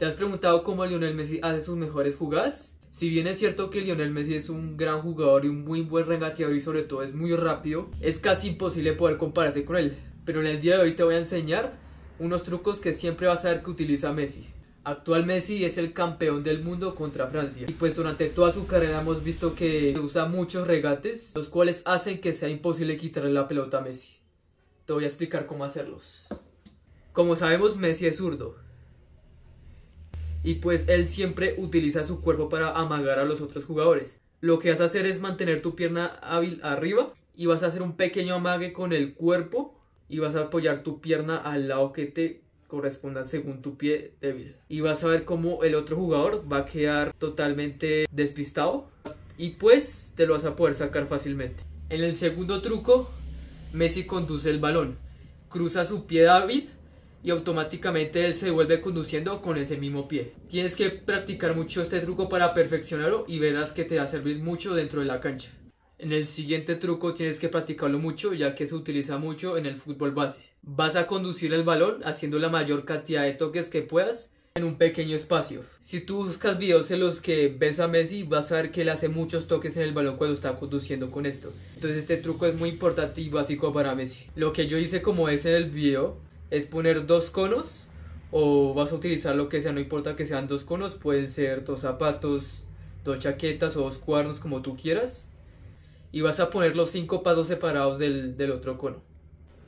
¿Te has preguntado cómo Lionel Messi hace sus mejores jugadas? Si bien es cierto que Lionel Messi es un gran jugador y un muy buen regateador y sobre todo es muy rápido, es casi imposible poder compararse con él. Pero en el día de hoy te voy a enseñar unos trucos que siempre vas a ver que utiliza Messi. Actual Messi es el campeón del mundo contra Francia. Y pues durante toda su carrera hemos visto que usa muchos regates, los cuales hacen que sea imposible quitarle la pelota a Messi. Te voy a explicar cómo hacerlos. Como sabemos, Messi es zurdo y pues él siempre utiliza su cuerpo para amagar a los otros jugadores. Lo que vas a hacer es mantener tu pierna hábil arriba y vas a hacer un pequeño amague con el cuerpo y vas a apoyar tu pierna al lado que te corresponda según tu pie débil. Y vas a ver cómo el otro jugador va a quedar totalmente despistado y pues te lo vas a poder sacar fácilmente. En el segundo truco, Messi conduce el balón, cruza su pie hábil y automáticamente él se vuelve conduciendo con ese mismo pie. Tienes que practicar mucho este truco para perfeccionarlo y verás que te va a servir mucho dentro de la cancha. En el siguiente truco tienes que practicarlo mucho ya que se utiliza mucho en el fútbol base. Vas a conducir el balón haciendo la mayor cantidad de toques que puedas en un pequeño espacio. Si tú buscas videos en los que ves a Messi vas a ver que él hace muchos toques en el balón cuando está conduciendo con esto. Entonces este truco es muy importante y básico para Messi. Lo que yo hice como es en el video es poner dos conos o vas a utilizar lo que sea, no importa que sean dos conos, pueden ser dos zapatos, dos chaquetas o dos cuernos como tú quieras. Y vas a poner los cinco pasos separados del, otro cono.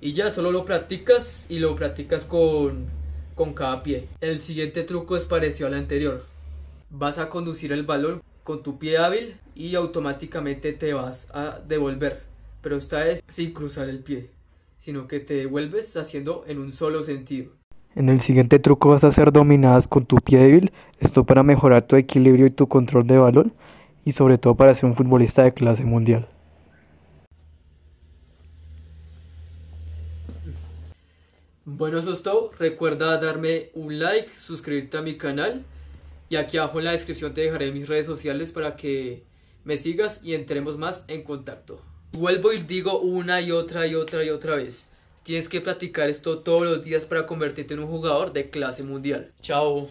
Y ya, solo lo practicas y lo practicas con, con cada pie. El siguiente truco es parecido al anterior. Vas a conducir el balón con tu pie hábil y automáticamente te vas a devolver. Pero esta es sin cruzar el pie sino que te devuelves haciendo en un solo sentido. En el siguiente truco vas a hacer dominadas con tu pie débil, esto para mejorar tu equilibrio y tu control de balón y sobre todo para ser un futbolista de clase mundial. Bueno, eso es todo. Recuerda darme un like, suscribirte a mi canal y aquí abajo en la descripción te dejaré mis redes sociales para que me sigas y entremos más en contacto. Vuelvo y digo una y otra y otra y otra vez. Tienes que practicar esto todos los días para convertirte en un jugador de clase mundial. Chao.